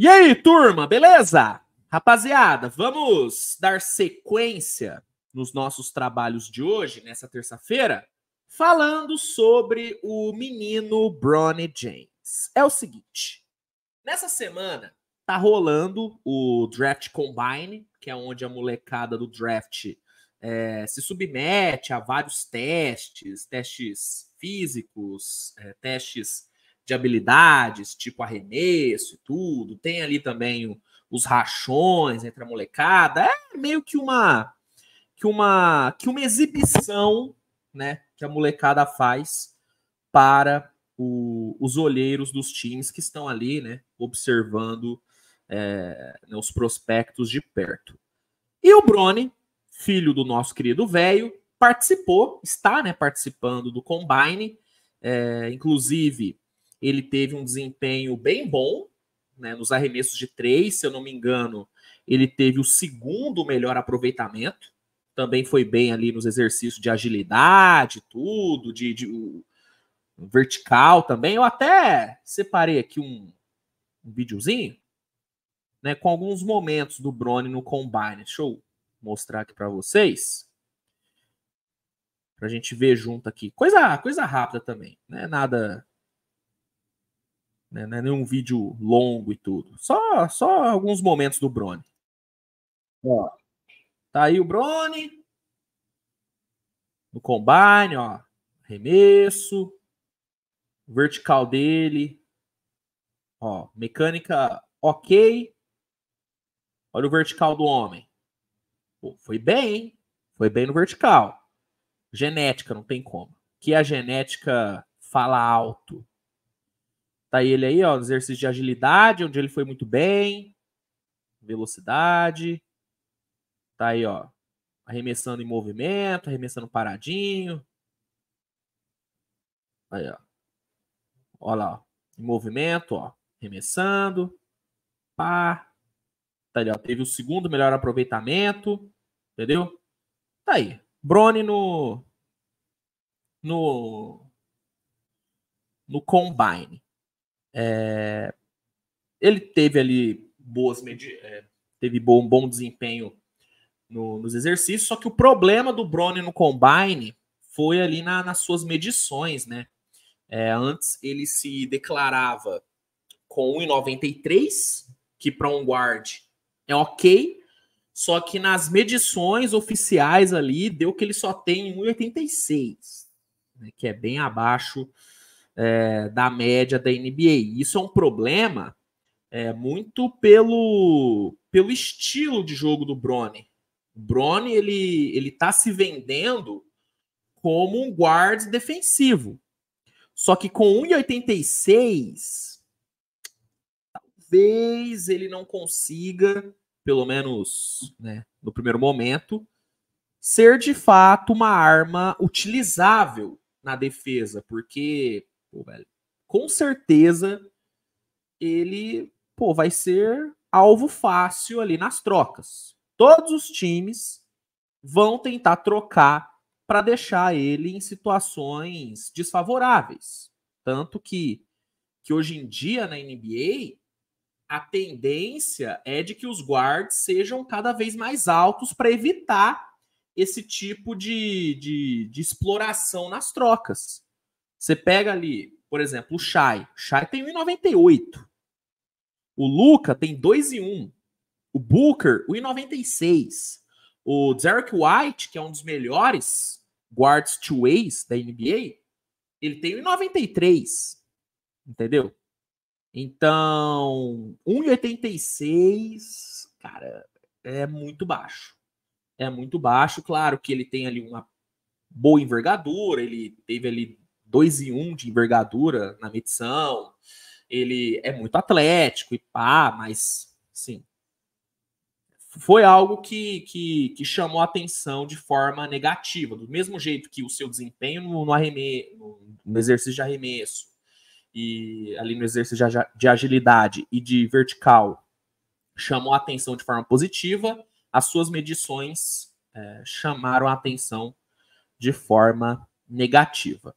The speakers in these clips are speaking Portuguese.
E aí, turma, beleza? Rapaziada, vamos dar sequência nos nossos trabalhos de hoje, nessa terça-feira, falando sobre o menino Bronny James. É o seguinte, nessa semana tá rolando o Draft Combine, que é onde a molecada do draft é, se submete a vários testes, testes físicos, é, testes de habilidades, tipo arremesso e tudo. Tem ali também os rachões entre a molecada. É meio que uma que uma que uma exibição, né, que a molecada faz para o, os olheiros dos times que estão ali, né, observando é, né, os prospectos de perto. E o Brony, filho do nosso querido velho, participou, está, né, participando do combine. É, inclusive, ele teve um desempenho bem bom, né, nos arremessos de três, se eu não me engano, ele teve o segundo melhor aproveitamento, também foi bem ali nos exercícios de agilidade, tudo, de, de um vertical também. Eu até separei aqui um, um videozinho, né, com alguns momentos do Brony no combine. Deixa eu mostrar aqui para vocês. Pra gente ver junto aqui. Coisa, coisa rápida também, né? Nada né? Não é nenhum vídeo longo e tudo. Só, só alguns momentos do Brony. Ó, tá aí o Brony. No combine, ó. Arremesso. Vertical dele. Ó, mecânica ok. Olha o vertical do homem. Pô, foi bem, hein? Foi bem no vertical. Genética, não tem como. Que a genética fala alto. Tá ele aí, ó, exercício de agilidade, onde ele foi muito bem. Velocidade. Tá aí, ó, arremessando em movimento, arremessando paradinho. Aí, ó. Olha lá, ó. Em movimento, ó. Arremessando. Pá. Tá ali, ó. Teve o segundo melhor aproveitamento. Entendeu? Tá aí. Brony no. No. No Combine. É, ele teve ali boas é, teve bom, bom desempenho no, nos exercícios, só que o problema do Brony no combine foi ali na, nas suas medições, né? É, antes ele se declarava com 1,93, que para um guard é ok, só que nas medições oficiais ali deu que ele só tem 1,86, né, que é bem abaixo é, da média da NBA. Isso é um problema é, muito pelo, pelo estilo de jogo do Brony. O Brony ele, ele está se vendendo como um guard defensivo. Só que com 1,86, talvez ele não consiga, pelo menos né, no primeiro momento, ser de fato uma arma utilizável na defesa, porque pô, velho, com certeza ele, pô, vai ser alvo fácil ali nas trocas. Todos os times vão tentar trocar para deixar ele em situações desfavoráveis. Tanto que, que hoje em dia na NBA a tendência é de que os guards sejam cada vez mais altos para evitar esse tipo de, de, de exploração nas trocas. Você pega ali, por exemplo, o Shai. O Shai tem 1,98. O Luca tem 2,1. O Booker, 1,96. O Derek White, que é um dos melhores guards two ways da NBA, ele tem 1,93. Entendeu? Então, 1,86, cara, é muito baixo. É muito baixo, claro que ele tem ali uma boa envergadura, ele teve ali 2 e 1 um de envergadura na medição, ele é muito atlético e pá, mas sim. Foi algo que, que, que chamou a atenção de forma negativa, do mesmo jeito que o seu desempenho no, arremesso, no exercício de arremesso e ali no exercício de agilidade e de vertical chamou a atenção de forma positiva, as suas medições é, chamaram a atenção de forma negativa.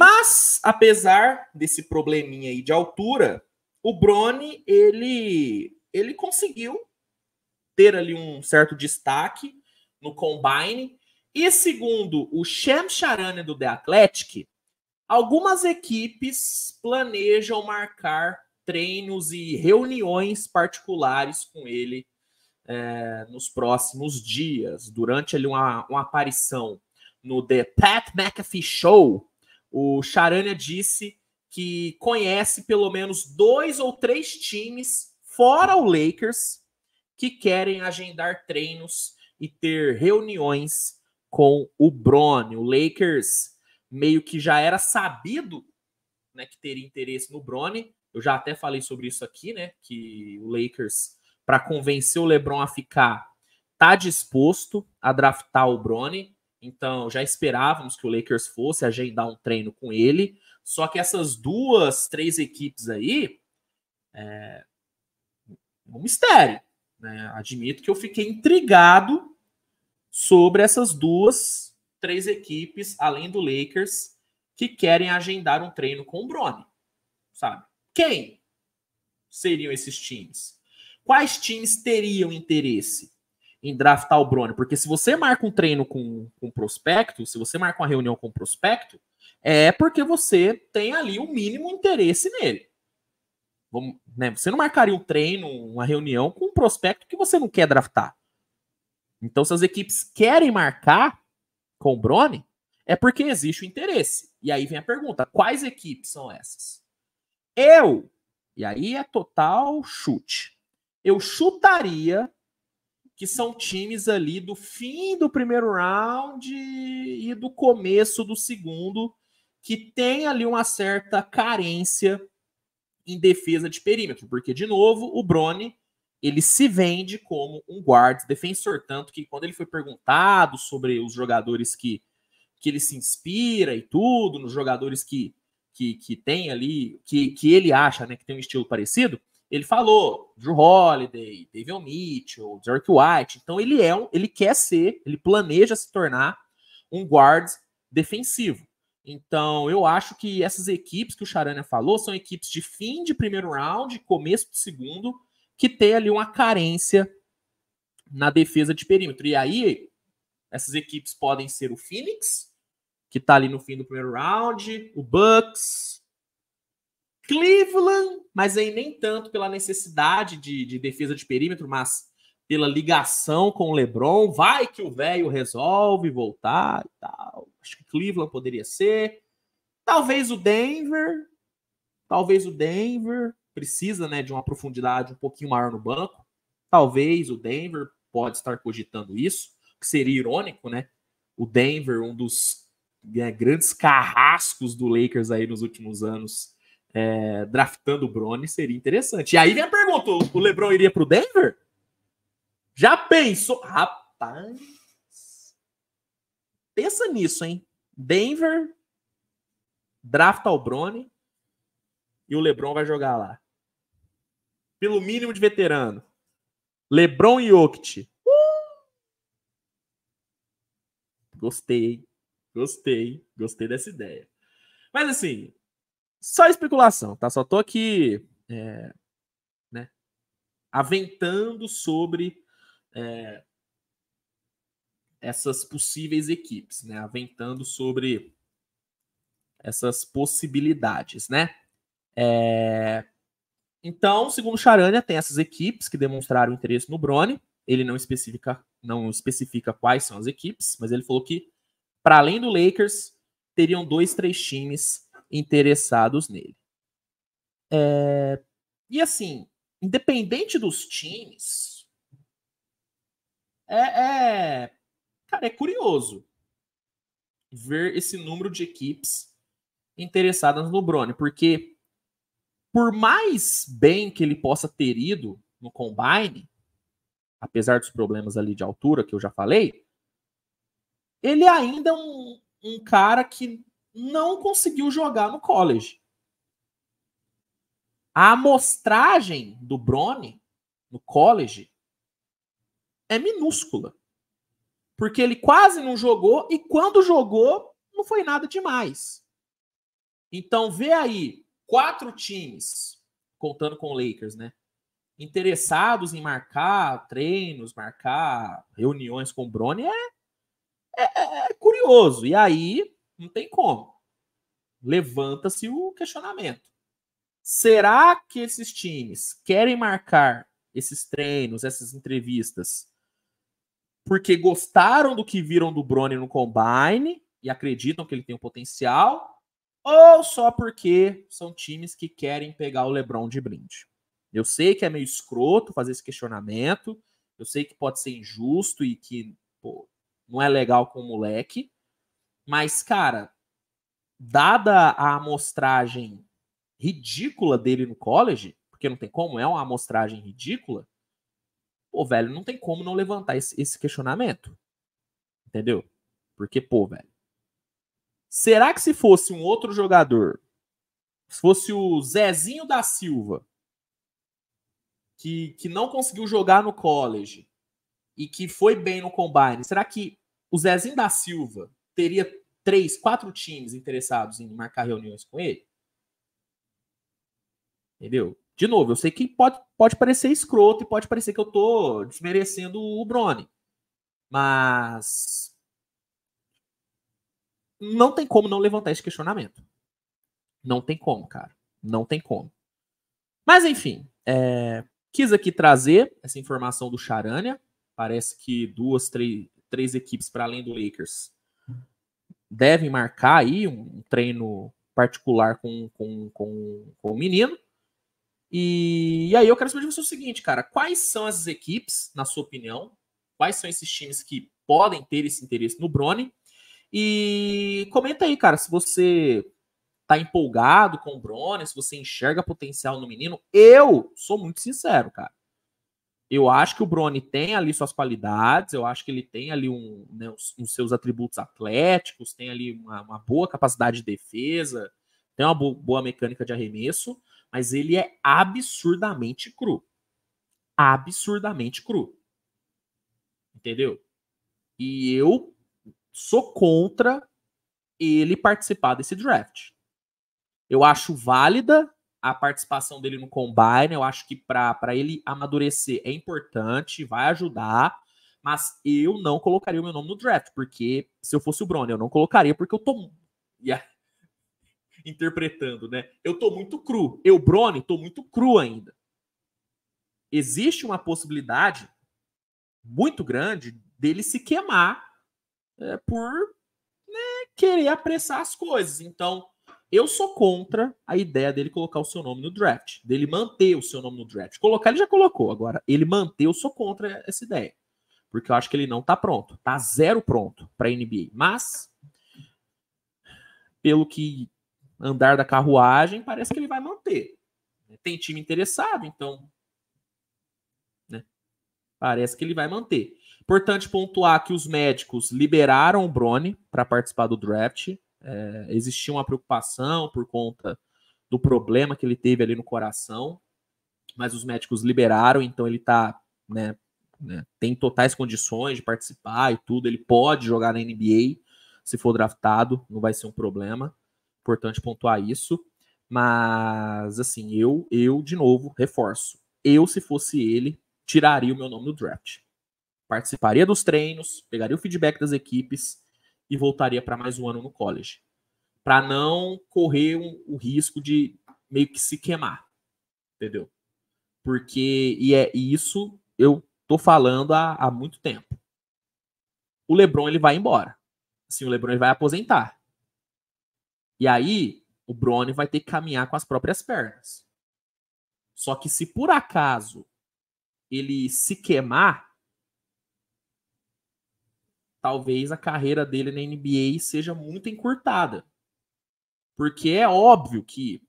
Mas, apesar desse probleminha aí de altura, o Brony, ele, ele conseguiu ter ali um certo destaque no Combine. E segundo o Shem Sharane do The Athletic, algumas equipes planejam marcar treinos e reuniões particulares com ele é, nos próximos dias, durante ali uma, uma aparição no The Pat McAfee Show, o Charania disse que conhece pelo menos dois ou três times, fora o Lakers, que querem agendar treinos e ter reuniões com o Bron. O Lakers meio que já era sabido né, que teria interesse no Bron. Eu já até falei sobre isso aqui, né? Que o Lakers, para convencer o LeBron a ficar, tá disposto a draftar o Bron. Então, já esperávamos que o Lakers fosse agendar um treino com ele. Só que essas duas, três equipes aí, é, é um mistério. Né? Admito que eu fiquei intrigado sobre essas duas, três equipes, além do Lakers, que querem agendar um treino com o Brony. Sabe? Quem seriam esses times? Quais times teriam interesse? em draftar o Brony, porque se você marca um treino com, um prospecto, se você marca uma reunião com um prospecto, é porque você tem ali o um mínimo interesse nele. Vamos, né, você não marcaria um treino, uma reunião com um prospecto que você não quer draftar. Então, se as equipes querem marcar com o Brony, é porque existe o interesse. E aí vem a pergunta: quais equipes são essas? Eu, e aí é total chute. Eu chutaria que são times ali do fim do primeiro round e do começo do segundo, que tem ali uma certa carência em defesa de perímetro, porque, de novo, o Brony ele se vende como um guarda defensor, tanto que quando ele foi perguntado sobre os jogadores que, que ele se inspira e tudo, nos jogadores que, que, que tem ali, que, que ele acha né, que tem um estilo parecido, ele falou Drew Holiday, David Mitchell, Dirk White. Então ele é um, ele quer ser, ele planeja se tornar um guard defensivo. Então eu acho que essas equipes que o Charania falou são equipes de fim de primeiro round, começo do segundo, que tem ali uma carência na defesa de perímetro. E aí essas equipes podem ser o Phoenix, que está ali no fim do primeiro round, o Bucks, Cleveland, mas aí nem tanto pela necessidade de, de defesa de perímetro, mas pela ligação com o LeBron. Vai que o velho resolve voltar e tal. Acho que Cleveland poderia ser. Talvez o Denver. Talvez o Denver precisa né, de uma profundidade um pouquinho maior no banco. Talvez o Denver pode estar cogitando isso, que seria irônico, né? O Denver, um dos é, grandes carrascos do Lakers aí nos últimos anos, é, draftando o Brony seria interessante. E aí vem a pergunta: o LeBron iria para o Denver? Já pensou? Rapaz. Pensa nisso, hein? Denver drafta o Brony e o LeBron vai jogar lá. Pelo mínimo de veterano. LeBron e Okti Gostei, Gostei, gostei dessa ideia. Mas assim, só especulação, tá? Só tô aqui é, né, aventando sobre é, essas possíveis equipes, né? Aventando sobre essas possibilidades, né? É, então, segundo Charania, tem essas equipes que demonstraram interesse no Brony. Ele não especifica, não especifica quais são as equipes, mas ele falou que, para além do Lakers, teriam dois, três times interessados nele. É, e assim, independente dos times, é, é, cara, é curioso ver esse número de equipes interessadas no Brony, porque por mais bem que ele possa ter ido no combine, apesar dos problemas ali de altura que eu já falei, ele ainda é um, um cara que não conseguiu jogar no college. A amostragem do Brony no college é minúscula. Porque ele quase não jogou e quando jogou, não foi nada demais. Então vê aí quatro times, contando com o Lakers, né? Interessados em marcar treinos, marcar reuniões com o Brony é, é, é, é curioso. E aí não tem como. Levanta-se o questionamento. Será que esses times querem marcar esses treinos, essas entrevistas, porque gostaram do que viram do Brony no combine e acreditam que ele tem um potencial, ou só porque são times que querem pegar o LeBron de brinde? Eu sei que é meio escroto fazer esse questionamento, eu sei que pode ser injusto e que pô, não é legal com o moleque, mas, cara, dada a amostragem ridícula dele no college, porque não tem como, é uma amostragem ridícula, pô, velho, não tem como não levantar esse, esse questionamento. Entendeu? Porque, pô, velho. Será que se fosse um outro jogador, se fosse o Zezinho da Silva, que, que não conseguiu jogar no college e que foi bem no combine, será que o Zezinho da Silva teria três, quatro times interessados em marcar reuniões com ele? Entendeu? De novo, eu sei que pode, pode parecer escroto e pode parecer que eu tô desmerecendo o Brony. Mas não tem como não levantar esse questionamento. Não tem como, cara. Não tem como. Mas enfim, é... quis aqui trazer essa informação do Charania. Parece que duas, três, três equipes para além do Lakers devem marcar aí um treino particular com, com, com, com o menino. E, e, aí eu quero saber de você o seguinte, cara, quais são as equipes, na sua opinião, quais são esses times que podem ter esse interesse no Brony? E comenta aí, cara, se você tá empolgado com o Brony, se você enxerga potencial no menino. Eu sou muito sincero, cara. Eu acho que o Brony tem ali suas qualidades, eu acho que ele tem ali um, né, os, os, seus atributos atléticos, tem ali uma, uma boa capacidade de defesa, tem uma boa mecânica de arremesso, mas ele é absurdamente cru. Absurdamente cru. Entendeu? E eu sou contra ele participar desse draft. Eu acho válida a participação dele no combine. Eu acho que para ele amadurecer é importante, vai ajudar. Mas eu não colocaria o meu nome no draft, porque se eu fosse o Brony, eu não colocaria, porque eu tô. Yeah. Interpretando, né? Eu tô muito cru. Eu, Brony, tô muito cru ainda. Existe uma possibilidade muito grande dele se queimar é, por né, querer apressar as coisas. Então, eu sou contra a ideia dele colocar o seu nome no draft, dele manter o seu nome no draft. Colocar ele já colocou, agora ele manter, eu sou contra essa ideia. Porque eu acho que ele não tá pronto, tá zero pronto para NBA. Mas pelo que andar da carruagem, parece que ele vai manter. Tem time interessado, então né? Parece que ele vai manter. Importante pontuar que os médicos liberaram o Brony para participar do draft. É, existia uma preocupação por conta do problema que ele teve ali no coração, mas os médicos liberaram, então ele tá, né, né, tem totais condições de participar e tudo, ele pode jogar na NBA se for draftado, não vai ser um problema. Importante pontuar isso. Mas assim, eu eu de novo reforço. Eu se fosse ele, tiraria o meu nome do draft. Participaria dos treinos, pegaria o feedback das equipes e voltaria para mais um ano no college, para não correr um, o risco de meio que se queimar, entendeu? Porque e é isso eu tô falando há, há muito tempo. O LeBron ele vai embora, assim o LeBron ele vai aposentar. E aí o Brony vai ter que caminhar com as próprias pernas. Só que se por acaso ele se queimar, talvez a carreira dele na NBA seja muito encurtada. Porque é óbvio que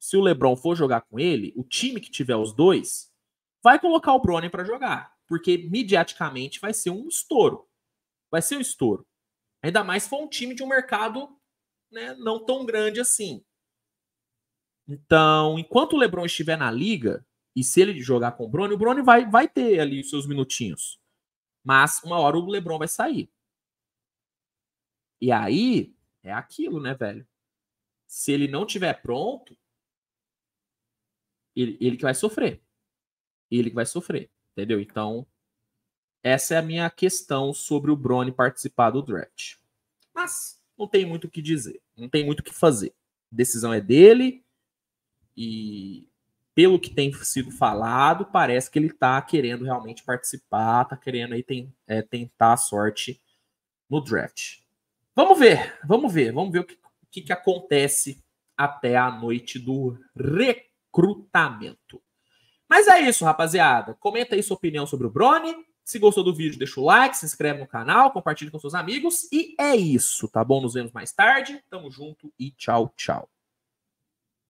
se o LeBron for jogar com ele, o time que tiver os dois vai colocar o Bronny para jogar, porque mediaticamente vai ser um estouro. Vai ser um estouro. Ainda mais se for um time de um mercado né, não tão grande assim. Então, enquanto o LeBron estiver na liga, e se ele jogar com o Bronny, o Bronny vai, vai ter ali os seus minutinhos. Mas uma hora o LeBron vai sair. E aí é aquilo, né, velho? Se ele não tiver pronto, ele, ele que vai sofrer. Ele que vai sofrer, entendeu? Então, essa é a minha questão sobre o Brony participar do draft. Mas não tem muito o que dizer, não tem muito o que fazer. A decisão é dele e pelo que tem sido falado, parece que ele está querendo realmente participar, está querendo aí tem, é, tentar a sorte no draft. Vamos ver, vamos ver, vamos ver o que, que, que acontece até a noite do recrutamento. Mas é isso, rapaziada. Comenta aí sua opinião sobre o Brony. Se gostou do vídeo, deixa o like, se inscreve no canal, compartilha com seus amigos. E é isso, tá bom? Nos vemos mais tarde. Tamo junto e tchau, tchau.